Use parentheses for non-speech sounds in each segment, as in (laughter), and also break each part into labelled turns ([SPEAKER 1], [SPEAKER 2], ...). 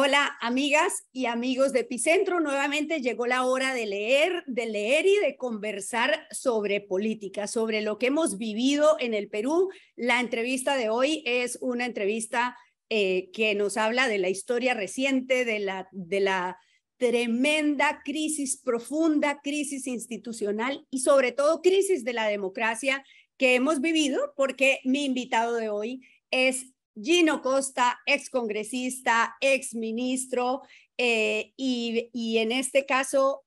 [SPEAKER 1] Hola, amigas y amigos de Epicentro. Nuevamente llegó la hora de leer, de leer y de conversar sobre política, sobre lo que hemos vivido en el Perú. La entrevista de hoy es una entrevista eh, que nos habla de la historia reciente, de la, de la tremenda crisis, profunda crisis institucional y sobre todo crisis de la democracia que hemos vivido, porque mi invitado de hoy es Gino Costa, ex congresista, ex ministro eh, y, en este caso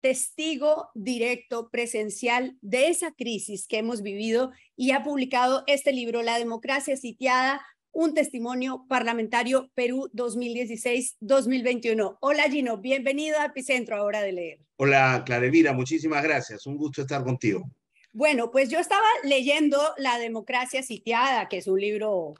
[SPEAKER 1] testigo directo, presencial de esa crisis que hemos vivido y ha publicado este libro, La democracia sitiada, un testimonio parlamentario Perú 2016-2021. Hola Gino, bienvenido a Epicentro hora de leer.
[SPEAKER 2] Hola Clarevira, muchísimas gracias, un gusto estar contigo.
[SPEAKER 1] Bueno, pues yo estaba leyendo La democracia sitiada, que es un libro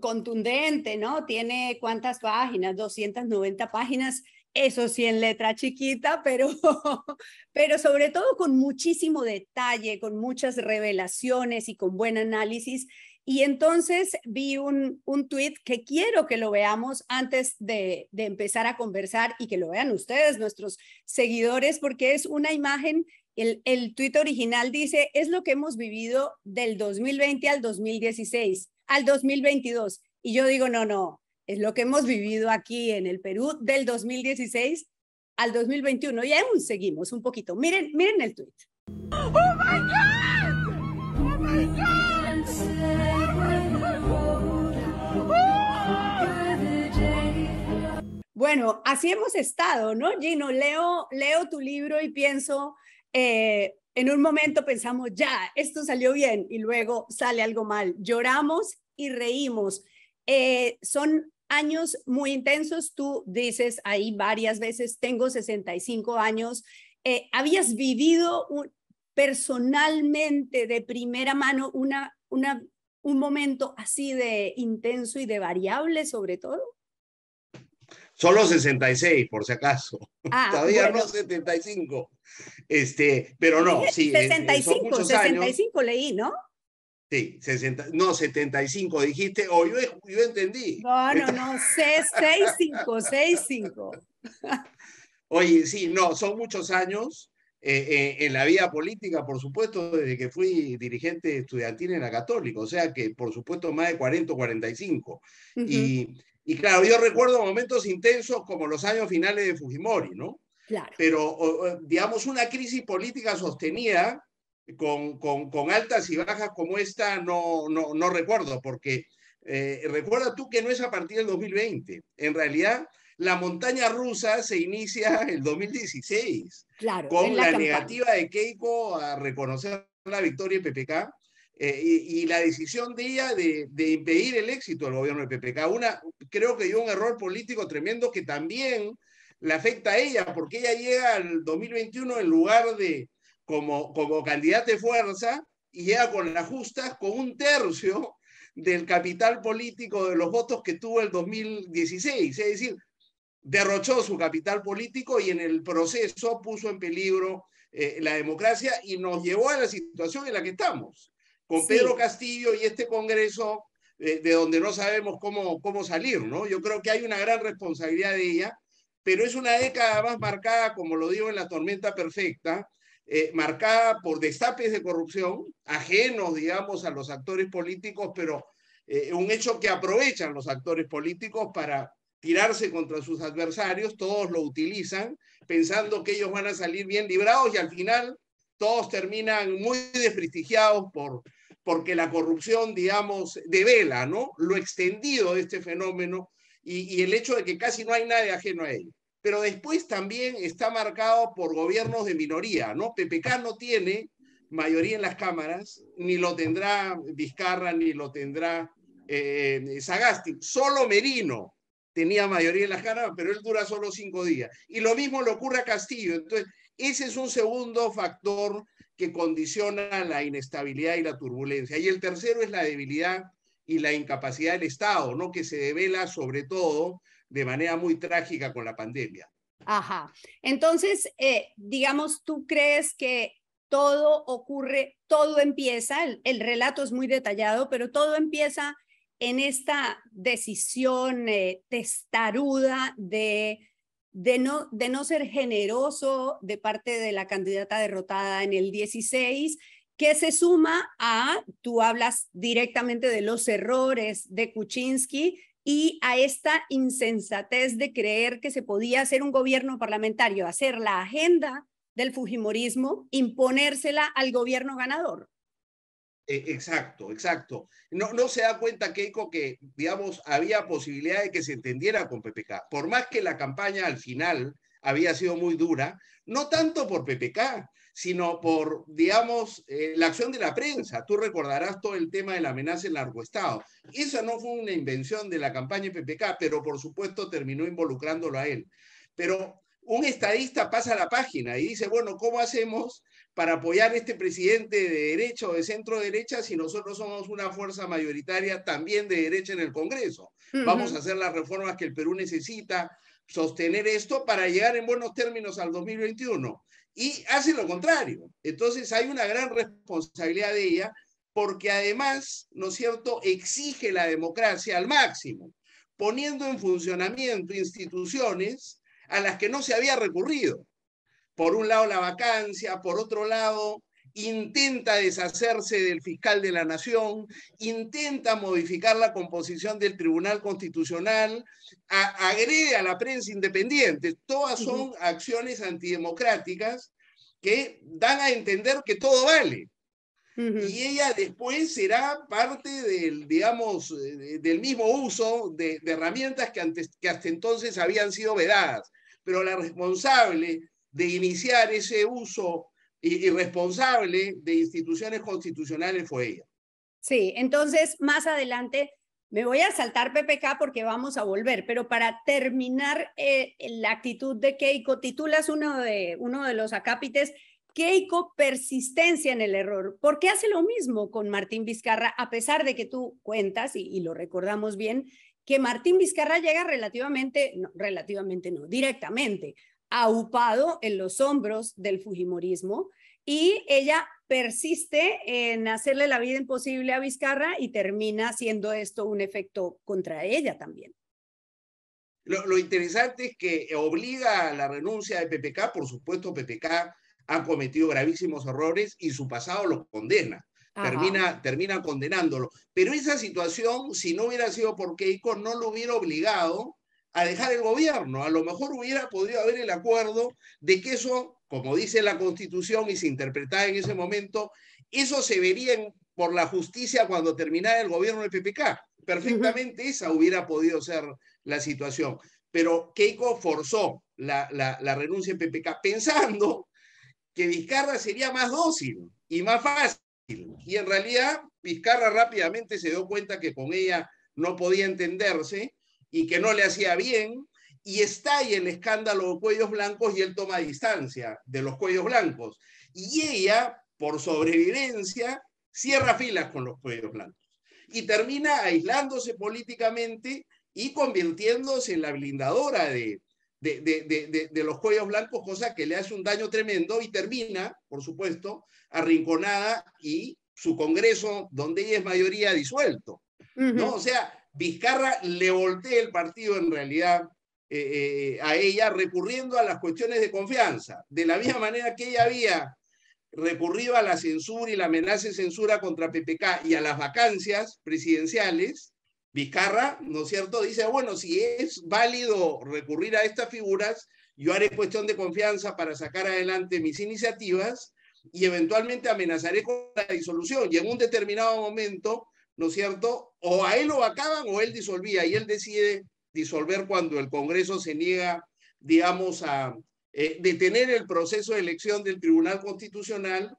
[SPEAKER 1] contundente, ¿no? Tiene cuántas páginas, 290 páginas, eso sí en letra chiquita, pero, (laughs) pero sobre todo con muchísimo detalle, con muchas revelaciones y con buen análisis. Y entonces vi un, un tweet que quiero que lo veamos antes de, de empezar a conversar y que lo vean ustedes, nuestros seguidores, porque es una imagen el, el tuit original dice, es lo que hemos vivido del 2020 al 2016 al 2022. Y yo digo, no, no, es lo que hemos vivido aquí en el Perú del 2016 al 2021 y aún seguimos un poquito. Miren, miren el tweet. Bueno, así hemos estado, ¿no, Gino? Leo, leo tu libro y pienso, eh, en un momento pensamos, ya, esto salió bien y luego sale algo mal. Lloramos y reímos. Eh, son años muy intensos. Tú dices ahí varias veces, tengo 65 años. Eh, ¿Habías vivido personalmente de primera mano una, un momento así de intenso y de variable sobre todo?
[SPEAKER 2] Solo 66, por si acaso. Ah, ah, Todavía no 75. Este, pero no, sí. 65, 65 leí, ¿no? Sí, no, 75 dijiste, o yo,
[SPEAKER 1] entendí. No, no, no, 65, 65.
[SPEAKER 2] Oye, sí, no, son muchos años eh, eh, en la vida política, por supuesto, desde que fui dirigente estudiantil en la Católica, o sea que por supuesto más de 40 45. Y y claro, yo recuerdo momentos intensos como los años finales de Fujimori, ¿no? Claro. Pero, digamos, una crisis política sostenida con, altas y bajas como esta no, no, recuerdo, porque eh, recuerda tú que no es a partir del 2020. En realidad, la montaña rusa se inicia el 2016,
[SPEAKER 1] claro, con la, la negativa
[SPEAKER 2] de Keiko a reconocer la victoria de PPK eh, y, la decisión de ella de, impedir el éxito del gobierno del PPK. Una, creo que dio un error político tremendo que también le afecta a ella, porque ella llega al 2021 en lugar de como, como candidata de fuerza y llega con las justas con un tercio del capital político de los votos que tuvo el 2016. Es decir, derrochó su capital político y en el proceso puso en peligro eh, la democracia y nos llevó a la situación en la que estamos con Pedro Castillo y este Congreso eh, de, donde no sabemos cómo, cómo salir, ¿no? Yo creo que hay una gran responsabilidad de ella, pero es una década más marcada, como lo digo en la tormenta perfecta, eh, marcada por destapes de corrupción, ajenos, digamos, a los actores políticos, pero eh, un hecho que aprovechan los actores políticos para tirarse contra sus adversarios, todos lo utilizan pensando que ellos van a salir bien librados y al final todos terminan muy desprestigiados por, porque la corrupción, digamos, devela ¿no? lo extendido de este fenómeno y, el hecho de que casi no hay nadie ajeno a él. Pero después también está marcado por gobiernos de minoría, ¿no? PPK no tiene mayoría en las cámaras, ni lo tendrá Vizcarra, ni lo tendrá eh, eh Solo Merino tenía mayoría en las cámaras, pero él dura solo cinco días. Y lo mismo le ocurre a Castillo. Entonces, ese es un segundo factor que condiciona la inestabilidad y la turbulencia. Y el tercero es la debilidad y la incapacidad del Estado, ¿no? que se devela sobre todo de manera
[SPEAKER 1] muy trágica
[SPEAKER 2] con la pandemia.
[SPEAKER 1] Ajá. Entonces, eh, digamos, ¿tú crees que todo ocurre, todo empieza, el, relato es muy detallado, pero todo empieza en esta decisión eh, testaruda de de no, ser generoso de parte de la candidata derrotada en el 16, que se suma a, tú hablas directamente de los errores de Kuczynski y a esta insensatez de creer que se podía hacer un gobierno parlamentario, hacer la agenda del Fujimorismo, imponérsela al gobierno ganador.
[SPEAKER 2] Eh, exacto, exacto. No, se da cuenta, Keiko, que, digamos, había posibilidad de que se entendiera con PPK. Por más que la campaña al final había sido muy dura, no tanto por PPK, sino por, digamos, eh, la acción de la prensa. Tú recordarás todo el tema de la amenaza en largo estado. Esa no fue una invención de la campaña PPK, pero por supuesto terminó involucrándolo a él. Pero un estadista pasa la página y dice, bueno, ¿cómo hacemos para apoyar a este presidente de derecha o de centro derecha si nosotros somos una fuerza mayoritaria también de derecha en el Congreso? Vamos a hacer las reformas que el Perú necesita, sostener esto para llegar en buenos términos al 2021. Y hace lo contrario. Entonces hay una gran responsabilidad de ella porque además, ¿no es cierto?, exige la democracia al máximo, poniendo en funcionamiento instituciones a las que no se había recurrido por un lado la vacancia, por otro lado intenta deshacerse del fiscal de la nación, intenta modificar la composición del Tribunal Constitucional, agrede a la prensa independiente. Todas son acciones antidemocráticas que dan a entender que todo vale. Y ella después será parte del, digamos, eh, del mismo uso de, herramientas que, antes, que hasta entonces habían sido vedadas. Pero la responsable de iniciar ese uso irresponsable de instituciones constitucionales fue ella.
[SPEAKER 1] Sí, entonces más adelante me voy a saltar PPK porque vamos a volver, pero para terminar eh, la actitud de Keiko, titulas uno de, uno de los acápites, Keiko persistencia en el error. ¿Por qué hace lo mismo con Martín Vizcarra, a pesar de que tú cuentas, y, lo recordamos bien, que Martín Vizcarra llega relativamente, no, relativamente no, directamente aupado en los hombros del Fujimorismo y ella persiste en hacerle la vida imposible a Vizcarra y termina siendo esto un efecto contra ella también.
[SPEAKER 2] Lo, interesante es que obliga a la renuncia de PPK, por supuesto PPK ha cometido gravísimos errores y su pasado lo condena, termina, termina condenándolo. Pero esa situación, si no hubiera sido porque Keiko, no lo hubiera obligado a dejar el gobierno. A lo mejor hubiera podido haber el acuerdo de que eso, como dice la Constitución y se interpretaba en ese momento, eso se vería por la justicia cuando terminara el gobierno del PPK. Perfectamente esa hubiera podido ser la situación. Pero Keiko forzó la, renuncia en PPK pensando que Vizcarra sería más dócil y más fácil. Y en realidad Vizcarra rápidamente se dio cuenta que con ella no podía entenderse y que no le hacía bien, y está ahí el escándalo de cuellos blancos y él toma distancia de los cuellos blancos. Y ella, por sobrevivencia, cierra filas con los cuellos blancos y termina aislándose políticamente y convirtiéndose en la blindadora de, de, los cuellos blancos, cosa que le hace un daño tremendo y termina, por supuesto, arrinconada y su Congreso, donde ella es mayoría, disuelto. ¿no? O sea, Vizcarra le voltea el partido en realidad eh, eh, a ella recurriendo a las cuestiones de confianza, de la misma manera que ella había recurrido a la censura y la amenaza de censura contra PPK y a las vacancias presidenciales, Vizcarra, ¿no es cierto?, dice, bueno, si es válido recurrir a estas figuras, yo haré cuestión de confianza para sacar adelante mis iniciativas y eventualmente amenazaré con la disolución. Y en un determinado momento, ¿no es cierto? O a él lo acaban o él disolvía y él decide disolver cuando el Congreso se niega, digamos, a eh, detener el proceso de elección del Tribunal Constitucional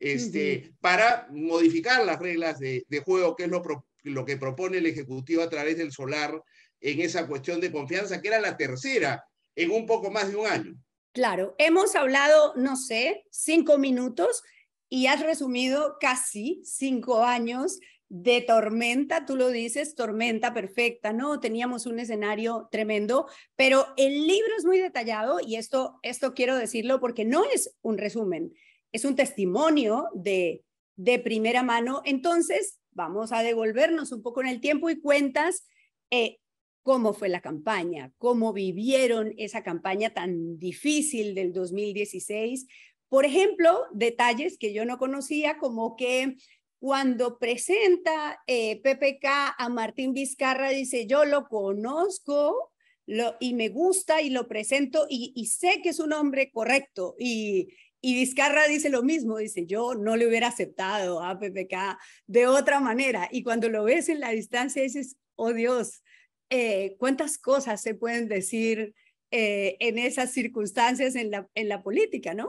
[SPEAKER 2] este, para modificar las reglas de, juego, que es lo, lo, que propone el Ejecutivo a través del Solar en esa cuestión de confianza, que era la tercera en un poco más de un año.
[SPEAKER 1] Claro, hemos hablado, no sé, cinco minutos y has resumido casi cinco años de tormenta, tú lo dices, tormenta perfecta, ¿no? Teníamos un escenario tremendo, pero el libro es muy detallado y esto, esto quiero decirlo porque no es un resumen, es un testimonio de, de primera mano. Entonces, vamos a devolvernos un poco en el tiempo y cuentas eh, cómo fue la campaña, cómo vivieron esa campaña tan difícil del 2016. Por ejemplo, detalles que yo no conocía, como que cuando presenta eh, PPK a Martín Vizcarra, dice, yo lo conozco lo, y me gusta y lo presento y, sé que es un hombre correcto. Y, y, Vizcarra dice lo mismo, dice, yo no le hubiera aceptado a PPK de otra manera. Y cuando lo ves en la distancia, dices, oh Dios, eh, cuántas cosas se pueden decir eh, en esas circunstancias en la, en la política, ¿no?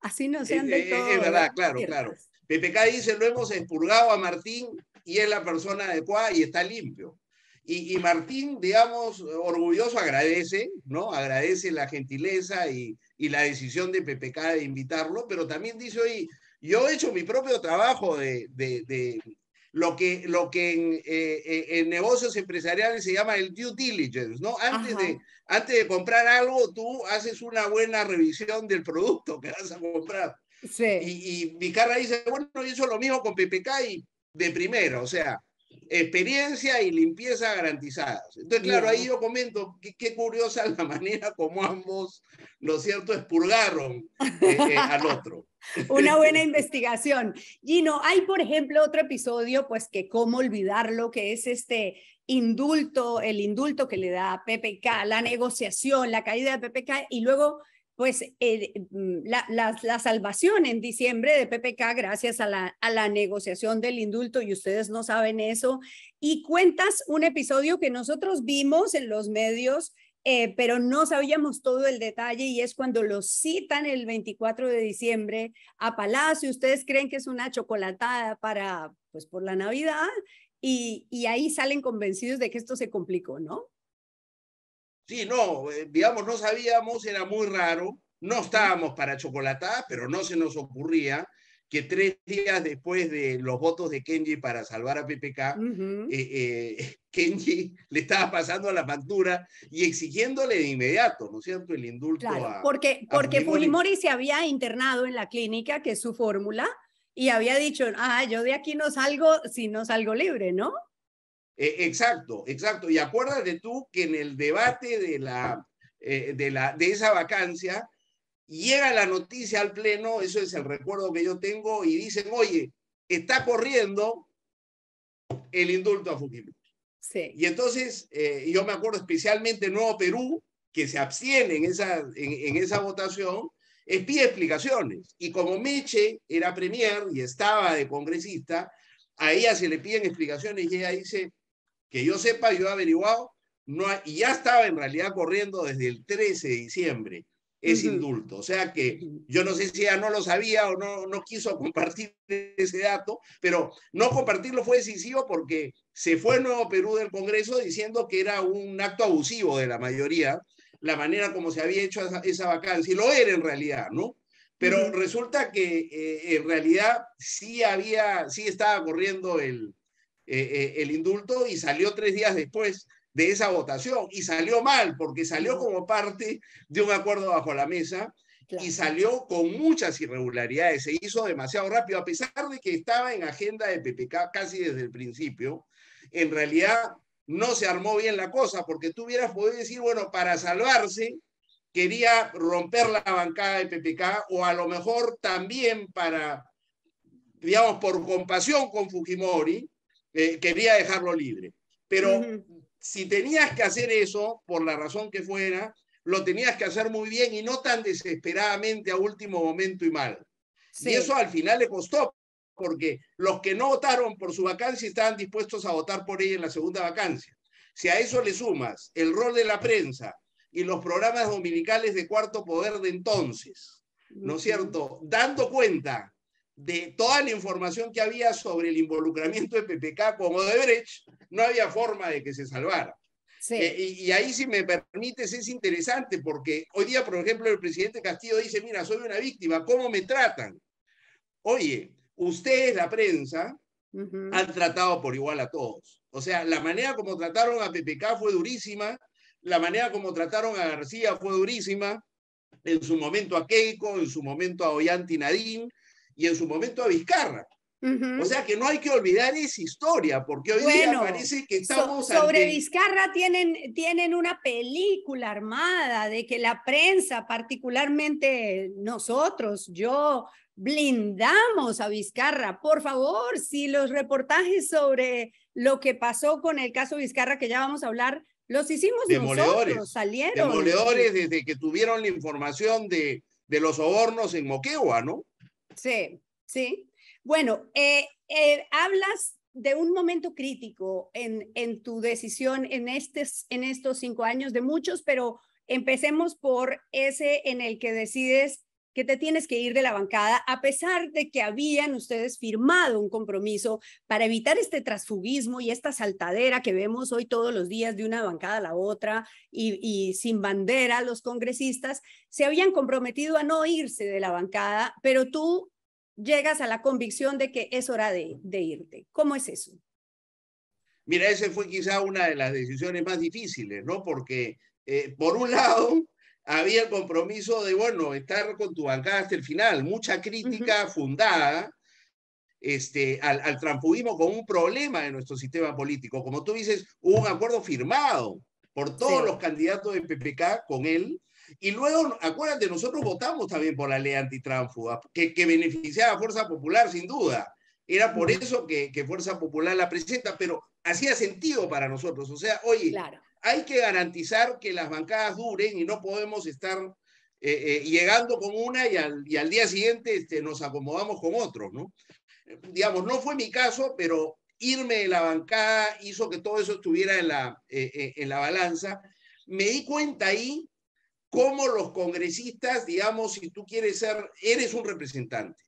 [SPEAKER 1] Así no han de todo.
[SPEAKER 2] Es verdad, claro, claro. PPK dice, lo hemos expurgado a Martín y es la persona adecuada y está limpio. Y, Martín, digamos, orgulloso agradece, ¿no? Agradece la gentileza y, la decisión de PPK de invitarlo, pero también dice, oye, yo he hecho mi propio trabajo de, lo que, lo que eh, eh, en, negocios empresariales se llama el due diligence, ¿no? Antes de, antes de comprar algo, tú haces una buena revisión del producto que vas a comprar. Y, Vicarra dice, bueno, hizo lo mismo con PPK y de primera, o sea, experiencia y limpieza garantizadas. Entonces, claro, ahí yo comento qué curiosa la manera como ambos, lo cierto, expurgaron eh, eh, al
[SPEAKER 1] otro. (laughs) Una buena (laughs) investigación. y no hay, por ejemplo, otro episodio, pues que cómo olvidarlo, que es este indulto, el indulto que le da a PPK, la negociación, la caída de PPK y luego pues eh, mm, la, salvación en diciembre de PPK gracias a la, negociación del indulto y ustedes no saben eso. Y cuentas un episodio que nosotros vimos en los medios, eh, pero no sabíamos todo el detalle y es cuando lo citan el 24 de diciembre a Palacio. Ustedes creen que es una chocolatada para, pues por la Navidad y ahí salen convencidos de que esto se complicó, ¿no?
[SPEAKER 2] Sí, no, eh, digamos, no sabíamos, era muy raro, no estábamos para chocolatadas, pero no se nos ocurría que tres días después de los votos de Kenji para salvar a PPK, eh, eh, (laughs) Kenji le estaba pasando a la factura y exigiéndole de inmediato, ¿no es cierto?, el indulto. a, porque, porque Fujimori.
[SPEAKER 1] se había internado en la clínica, que es su fórmula, y había dicho, ah, yo de aquí no salgo si no salgo libre, ¿no?
[SPEAKER 2] Eh, exacto, exacto. Y acuérdate tú que en el debate de, la, eh, de, la, de esa vacancia llega la noticia al Pleno, eso es el recuerdo que yo tengo, y dicen, oye, está corriendo el indulto a Fujimori. Sí. Y entonces, eh, yo me acuerdo especialmente Nuevo Perú, que se abstiene en esa, en, esa votación, pide explicaciones. Y como Meche era premier y estaba de congresista, a ella se le piden explicaciones y ella dice, que yo sepa, yo he averiguado, no y ya estaba en realidad corriendo desde el 13 de diciembre ese indulto. O sea que yo no sé si ya no lo sabía o no, no quiso (laughs) compartir ese dato, pero no compartirlo fue decisivo porque se fue Nuevo Perú del Congreso diciendo que era un acto abusivo de la mayoría la manera como se había hecho esa, vacancia, y lo era en realidad, ¿no? Pero resulta que eh, en realidad sí había, sí estaba corriendo el, eh, eh, el indulto y salió tres días después de esa votación y salió mal porque salió como parte de un acuerdo bajo la mesa y salió con muchas irregularidades. Se hizo demasiado rápido, a pesar de que estaba en agenda de PPK casi desde el principio. En realidad no se armó bien la cosa, porque tú hubieras podido decir, bueno, para salvarse, quería romper la bancada de PPK, o a lo mejor también para, digamos, por compasión con Fujimori, eh, quería dejarlo libre. Pero si tenías que hacer eso, por la razón que fuera, lo tenías que hacer muy bien y no tan desesperadamente a último momento y mal. Y eso al final le costó, porque los que no votaron por su vacancia estaban dispuestos a votar por ella en la segunda vacancia. Si a eso le sumas el rol de la prensa y los programas dominicales de cuarto poder de entonces, ¿no es cierto? Dando cuenta de toda la información que había sobre el involucramiento de PPK de Odebrecht, no había forma de que se salvara. Eh, y, ahí, si me permites, es interesante porque hoy día, por ejemplo, el presidente Castillo dice, mira, soy una víctima, ¿cómo me tratan? Oye, ustedes, la prensa, han tratado por igual a todos. O sea, la manera como trataron a PPK fue durísima, la manera como trataron a García fue durísima, en su momento a Keiko, en su momento a Ollanta Nadine, y en su momento a Vizcarra. O sea que no hay que olvidar esa historia, porque hoy día parece que estamos... sobre
[SPEAKER 1] Vizcarra tienen, tienen una película armada de que la prensa, particularmente nosotros, yo, blindamos a Vizcarra. Por favor, si los reportajes sobre lo que pasó con el caso Vizcarra, que ya vamos a hablar, los hicimos nosotros, salieron. Demoledores
[SPEAKER 2] desde que tuvieron la información de, de los sobornos en Moquegua, ¿no?
[SPEAKER 1] Sí, sí. Bueno, eh, eh, hablas de un momento crítico en, en tu decisión en, en estos cinco años, de muchos, pero empecemos por ese en el que decides que te tienes que ir de la bancada, a pesar de que habían ustedes firmado un compromiso para evitar este transfugismo y esta saltadera que vemos hoy todos los días de una bancada a la otra y, sin bandera los congresistas, se habían comprometido a no irse de la bancada, pero tú llegas a la convicción de que es hora de, irte. ¿Cómo es eso?
[SPEAKER 2] Mira, esa fue quizá una de las decisiones más difíciles, ¿no? Porque, eh, por un lado, había el compromiso de, bueno, estar con tu bancada hasta el final. Mucha crítica fundada este, al, al como con un problema de nuestro sistema político. Como tú dices, hubo un acuerdo firmado por todos los candidatos de PPK con él. Y luego, acuérdate, nosotros votamos también por la ley antitránfuga, que, que beneficiaba a Fuerza Popular, sin duda. Era por eso que, que Fuerza Popular la presenta, pero hacía sentido para nosotros. O sea, oye, claro hay que garantizar que las bancadas duren y no podemos estar eh, eh, llegando con una y al, día siguiente este, nos acomodamos con otro, ¿no? Digamos, no fue mi caso, pero irme de la bancada hizo que todo eso estuviera en la, eh, en la balanza. Me di cuenta ahí cómo los congresistas, digamos, si tú quieres ser, eres un representante.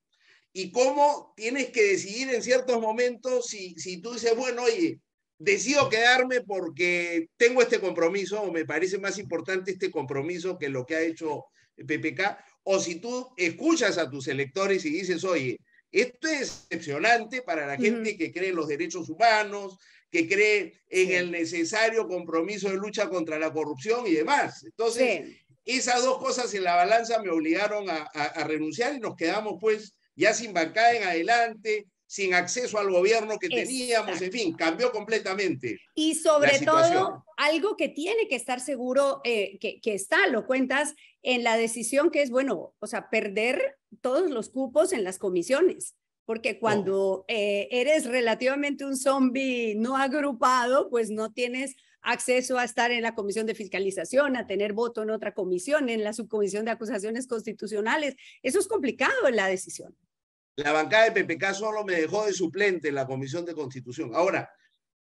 [SPEAKER 2] Y cómo tienes que decidir en ciertos momentos si, si tú dices, bueno, oye, decido quedarme porque tengo este compromiso o me parece más importante este compromiso que lo que ha hecho PPK, o si tú escuchas a tus electores y dices, oye, esto es decepcionante para la gente que cree en los derechos humanos, que cree en el necesario compromiso de lucha contra la corrupción y demás. Entonces, esas dos cosas en la balanza me obligaron a renunciar y nos quedamos pues ya sin bancada en adelante, sin acceso al gobierno que teníamos, en fin, cambió completamente.
[SPEAKER 1] Y sobre todo, algo que tiene que estar seguro, eh, que, está, lo cuentas, en la decisión que es, bueno, o sea, perder todos los cupos en las comisiones, porque cuando eh, eres relativamente un zombie no agrupado, pues no tienes acceso a estar en la comisión de fiscalización, a tener voto en otra comisión, en la subcomisión de acusaciones constitucionales. Eso es complicado en la decisión
[SPEAKER 2] la bancada de PPK solo me dejó de suplente en la Comisión de Constitución. Ahora,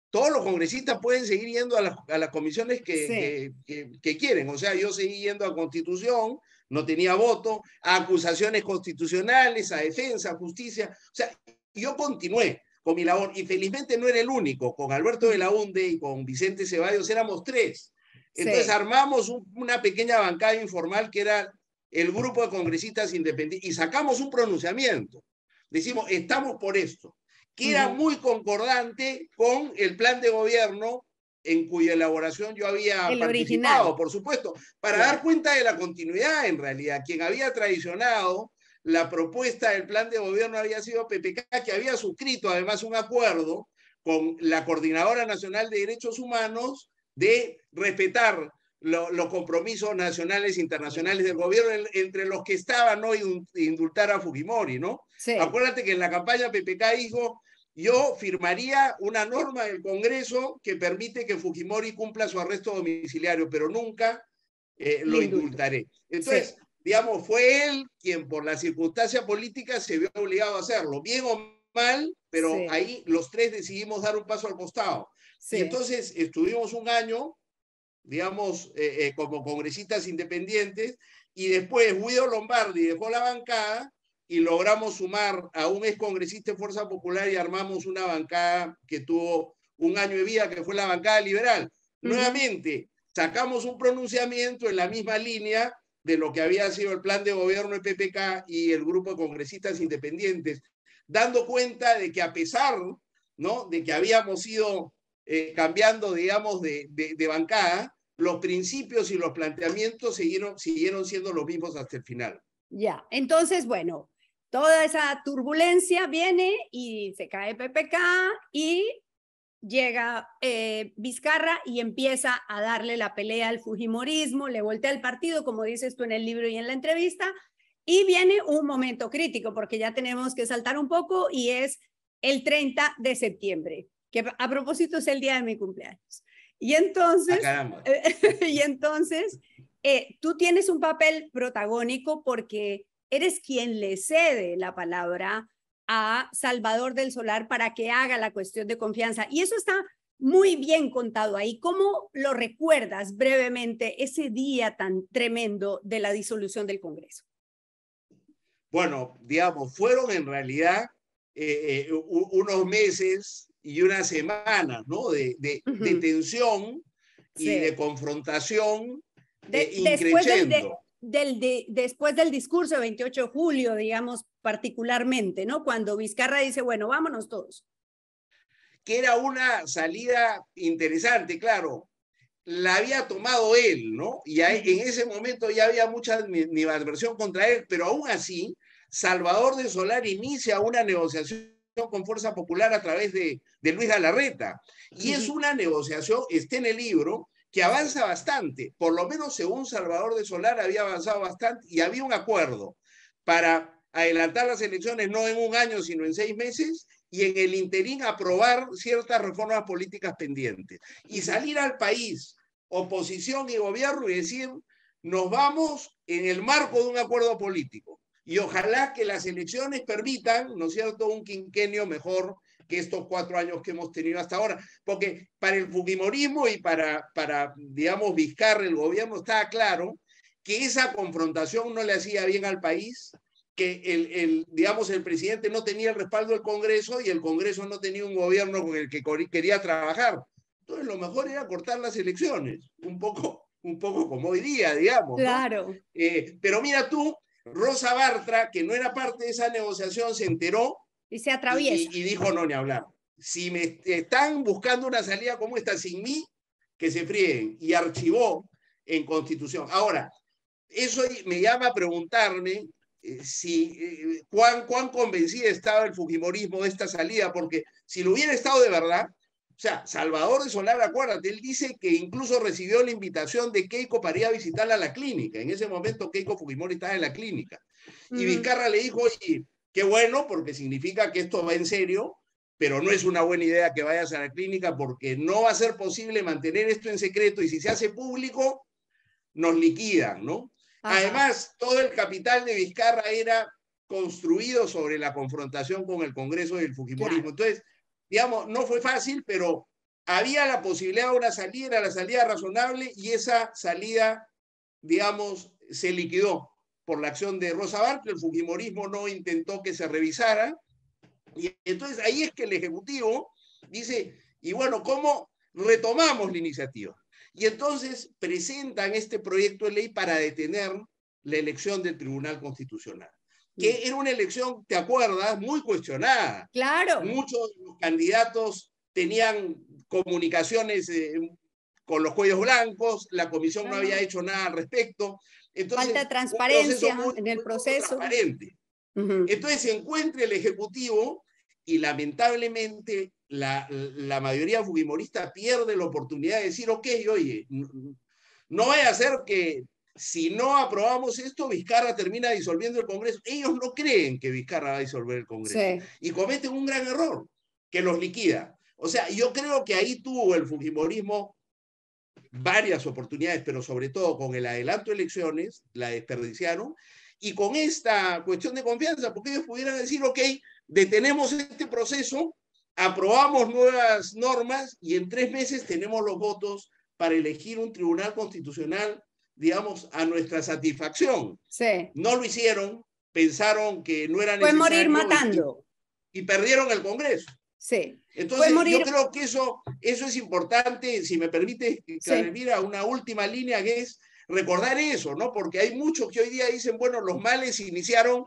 [SPEAKER 2] todos los congresistas pueden seguir yendo a las, comisiones que, quieren. O sea, yo seguí yendo a Constitución, no tenía voto, a acusaciones constitucionales, a defensa, a justicia. O sea, yo continué con mi labor y felizmente no era el único. Con Alberto de la UNDE y con Vicente Ceballos éramos tres. Entonces armamos una pequeña bancada informal que era el grupo de congresistas independientes y sacamos un pronunciamiento decimos, estamos por esto, que era muy concordante con el plan de gobierno en cuya elaboración yo había participado, por supuesto, para dar cuenta de la continuidad en realidad. Quien había traicionado la propuesta del plan de gobierno había sido PPK, que había suscrito además un acuerdo con la Coordinadora Nacional de Derechos Humanos de respetar los compromisos nacionales e internacionales del gobierno, entre los que estaban no indultar a Fujimori, ¿no? Acuérdate que en la campaña PPK dijo, yo firmaría una norma del Congreso que permite que Fujimori cumpla su arresto domiciliario, pero nunca eh, lo indultaré. Entonces, digamos, fue él quien por la circunstancia política se vio obligado a hacerlo, bien o mal, pero ahí los tres decidimos dar un paso al costado. Sí. entonces estuvimos un año digamos, eh, eh, como congresistas independientes, y después Guido Lombardi dejó la bancada y logramos sumar a un ex congresista de Fuerza Popular y armamos una bancada que tuvo un año de vida, que fue la bancada liberal. Nuevamente, sacamos un pronunciamiento en la misma línea de lo que había sido el plan de gobierno de PPK y el grupo de congresistas independientes, dando cuenta de que a pesar ¿no? de que habíamos ido eh, cambiando, digamos, de, de bancada, los principios y los planteamientos siguieron, siguieron siendo los mismos hasta el final.
[SPEAKER 1] Ya, entonces, bueno, toda esa turbulencia viene y se cae PPK y llega eh, Vizcarra y empieza a darle la pelea al Fujimorismo, le voltea el partido, como dices tú en el libro y en la entrevista, y viene un momento crítico, porque ya tenemos que saltar un poco y es el 30 de septiembre, que a propósito es el día de mi cumpleaños. Y entonces, ah, (laughs) y entonces eh, tú tienes un papel protagónico porque eres quien le cede la palabra a Salvador del Solar para que haga la cuestión de confianza. Y eso está muy bien contado ahí. ¿Cómo lo recuerdas brevemente ese día tan tremendo de la disolución del Congreso?
[SPEAKER 2] Bueno, digamos, fueron en realidad eh, eh, unos meses y una semana, De, tensión y de confrontación. Eh, de, después, del, discurso
[SPEAKER 1] después del discurso 28 de julio, digamos, particularmente, ¿no? Cuando Vizcarra dice, bueno, vámonos todos. Que era
[SPEAKER 2] una salida interesante, claro. La había tomado él, ¿no? Y en ese momento ya había mucha adversión contra él, pero aún así, Salvador de Solar inicia una negociación con Fuerza Popular a través de, de Luis Alarreta Y es una negociación, está en el libro, que avanza bastante, por lo menos según Salvador de Solar había avanzado bastante y había un acuerdo para adelantar las elecciones no en un año, sino en seis meses, y en el interín aprobar ciertas reformas políticas pendientes. Y salir al país, oposición y gobierno, y decir, nos vamos en el marco de un acuerdo político y ojalá que las elecciones permitan, ¿no es cierto?, un quinquenio mejor que estos cuatro años que hemos tenido hasta ahora, porque para el Fujimorismo y para, para digamos, Vizcarra, el gobierno estaba claro que esa confrontación no le hacía bien al país, que el, el, digamos, el presidente no tenía el respaldo del Congreso y el Congreso no tenía un gobierno con el que quería trabajar. Entonces, lo mejor era cortar las elecciones, un poco, un poco como hoy día, digamos. Claro. Eh, pero mira tú, Rosa Bartra, que no era parte de esa negociación, se enteró.
[SPEAKER 1] Y se atraviesa. Y, dijo, no,
[SPEAKER 2] ni hablar. Si me están buscando una salida como esta sin mí, que se fríen. Y archivó en Constitución. Ahora, eso me llama a preguntarme eh, si, eh, cuán convencida estaba el Fujimorismo de esta salida, porque si lo hubiera estado de verdad, o sea, Salvador de Solar, acuérdate, él dice que incluso recibió la invitación de Keiko para ir a visitarla a la clínica. En ese momento Keiko Fujimori estaba en la clínica. Y mm. Vizcarra le dijo, oye, qué bueno, porque significa que esto va en serio, pero no es una buena idea que vayas a la clínica porque no va a ser posible mantener esto en secreto y si se hace público, nos liquidan, ¿no? Además, todo el capital de Vizcarra era construido sobre la confrontación con el Congreso del Fujimorismo. Entonces, digamos, no fue fácil, pero había la posibilidad de una salida, la salida razonable y esa salida, digamos, se liquidó por la acción de Rosa Barclay. El Fujimorismo no intentó que se revisara. Y entonces ahí es que el Ejecutivo dice, y bueno, ¿cómo retomamos la iniciativa? Y entonces presentan este proyecto de ley para detener la elección del Tribunal Constitucional que era una elección, ¿te acuerdas?, muy cuestionada. Claro. Muchos de los candidatos tenían comunicaciones eh, con los cuellos blancos, la comisión no había hecho nada al respecto.
[SPEAKER 1] Entonces, Falta transparencia
[SPEAKER 2] en el proceso. Entonces se encuentra el Ejecutivo y lamentablemente la, mayoría fujimorista pierde la oportunidad de decir, ok, oye, no, voy a hacer que si no aprobamos esto, Vizcarra termina disolviendo el Congreso. Ellos no creen que Vizcarra va a disolver el Congreso. Y cometen un gran error, que los liquida. O sea, yo creo que ahí tuvo el Fujimorismo varias oportunidades, pero sobre todo con el adelanto de elecciones, la desperdiciaron, y con esta cuestión de confianza, porque ellos pudieran decir, ok, detenemos este proceso, aprobamos nuevas normas y en tres meses tenemos los votos para elegir un tribunal constitucional digamos, a nuestra satisfacción. No lo hicieron, pensaron que no era necesario. Fue morir matando. Y, perdieron el Congreso. Sí. Entonces, yo creo que eso, eso es importante, si me permite, Carolina, una última línea que es recordar eso, ¿no? Porque hay muchos que hoy día dicen, bueno, los males iniciaron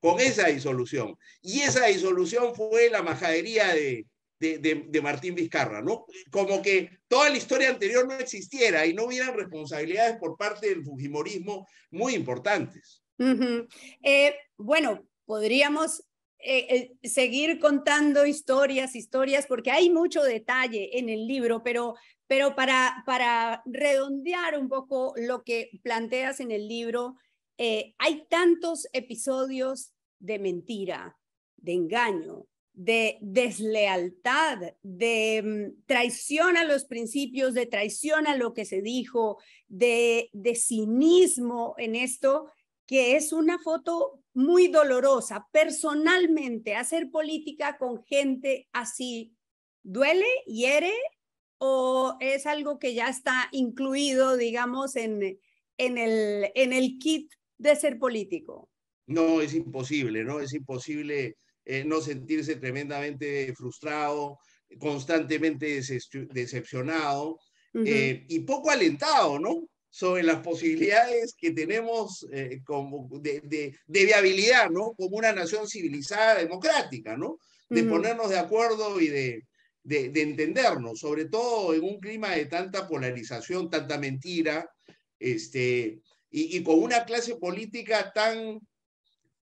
[SPEAKER 2] con esa disolución. Y esa disolución fue la majadería de, de, Martín Vizcarra, ¿no? Como que toda la historia anterior no existiera y no hubieran responsabilidades por parte del Fujimorismo muy importantes.
[SPEAKER 1] Eh, bueno, podríamos eh, eh, seguir contando historias, historias, porque hay mucho detalle en el libro, pero, pero para, para redondear un poco lo que planteas en el libro, hay tantos episodios de mentira, de engaño, de deslealtad, de mm, traición a los principios, de traición a lo que se dijo, de, cinismo en esto, que es una foto muy dolorosa. Personalmente, hacer política con gente así, ¿duele, hiere o es algo que ya está incluido, digamos, en, en, el, en el kit de ser político?
[SPEAKER 2] No, es imposible, ¿no? Es imposible eh, no sentirse tremendamente frustrado, constantemente decepcionado eh, y poco alentado, ¿no? Sobre las posibilidades que tenemos eh, como de, viabilidad, ¿no? Como una nación civilizada, democrática, ¿no? De ponernos de acuerdo y de, entendernos, sobre todo en un clima de tanta polarización, tanta mentira, este, y, y con una clase política tan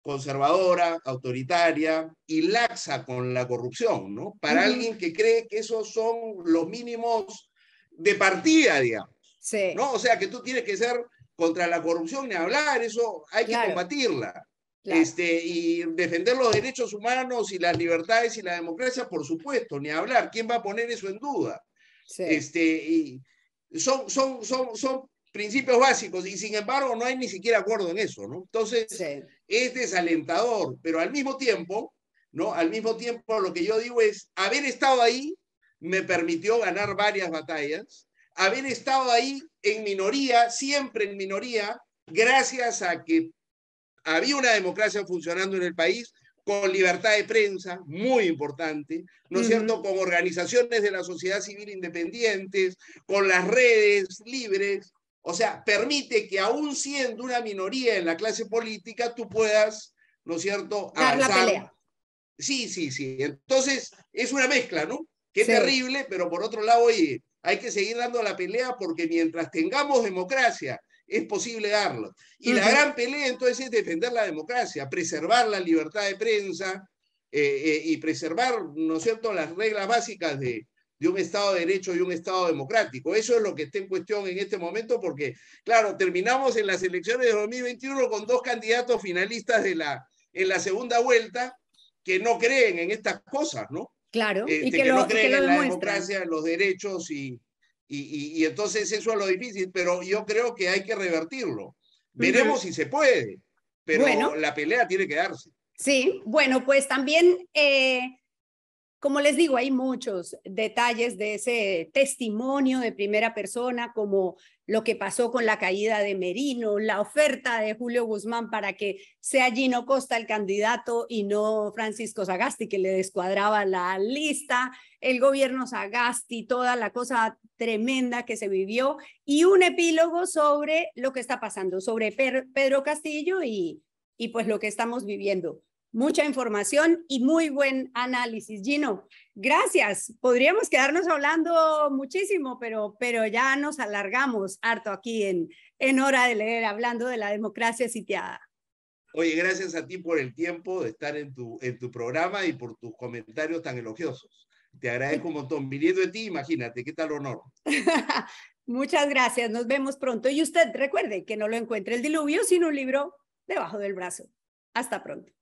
[SPEAKER 2] conservadora, autoritaria y laxa con la corrupción, ¿no? Para alguien que cree que esos son los mínimos de partida, digamos. Sí. ¿no? O sea, que tú tienes que ser contra la corrupción ni hablar, eso hay que combatirla. Este, y defender los derechos humanos y las libertades y la democracia, por supuesto, ni hablar. ¿Quién va a poner eso en duda? Sí. Este, y son, son, son, son principios básicos y sin embargo no hay ni siquiera acuerdo en eso, ¿no? Entonces, es desalentador, pero al mismo tiempo, ¿no? Al mismo tiempo lo que yo digo es, haber estado ahí me permitió ganar varias batallas, haber estado ahí en minoría, siempre en minoría, gracias a que había una democracia funcionando en el país con libertad de prensa, muy importante, ¿no es cierto?, con organizaciones de la sociedad civil independientes, con las redes libres, o sea, permite que aún siendo una minoría en la clase política, tú puedas, ¿no es cierto?, Dar la pelea. Sí, sí, sí. Entonces, es una mezcla, ¿no? Qué terrible, pero por otro lado, oye, hay que seguir dando la pelea porque mientras tengamos democracia, es posible darlo. Y la gran pelea entonces es defender la democracia, preservar la libertad de prensa eh, eh, y preservar, ¿no es cierto?, las reglas básicas de, de un Estado de Derecho y un Estado democrático. Eso es lo que está en cuestión en este momento porque, claro, terminamos en las elecciones de 2021 con dos candidatos finalistas de la, en la segunda vuelta que no creen en estas cosas, ¿no?
[SPEAKER 1] Claro, y este, que, no creen en la democracia,
[SPEAKER 2] en los derechos y, y, entonces eso es lo difícil, pero yo creo que hay que revertirlo. Veremos si se puede, pero la pelea tiene que darse.
[SPEAKER 1] Sí, bueno, pues también eh, como les digo, hay muchos detalles de ese testimonio de primera persona, como lo que pasó con la caída de Merino, la oferta de Julio Guzmán para que sea Gino Costa el candidato y no Francisco Sagasti, que le descuadraba la lista, el gobierno Sagasti, toda la cosa tremenda que se vivió, y un epílogo sobre lo que está pasando, sobre Pedro Castillo y, y pues lo que estamos viviendo mucha información y muy buen análisis. Gino, gracias. Podríamos quedarnos hablando muchísimo, pero, pero ya nos alargamos harto aquí en, en Hora de Leer, hablando de la democracia sitiada.
[SPEAKER 2] Oye, gracias a ti por el tiempo de estar en tu, en tu programa y por tus comentarios tan elogiosos. Te agradezco un montón. Viniendo de ti,
[SPEAKER 1] imagínate, qué tal honor.
[SPEAKER 2] (laughs)
[SPEAKER 1] Muchas gracias, nos vemos pronto. Y usted recuerde que no lo encuentre el diluvio, sino un libro debajo del brazo. Hasta pronto.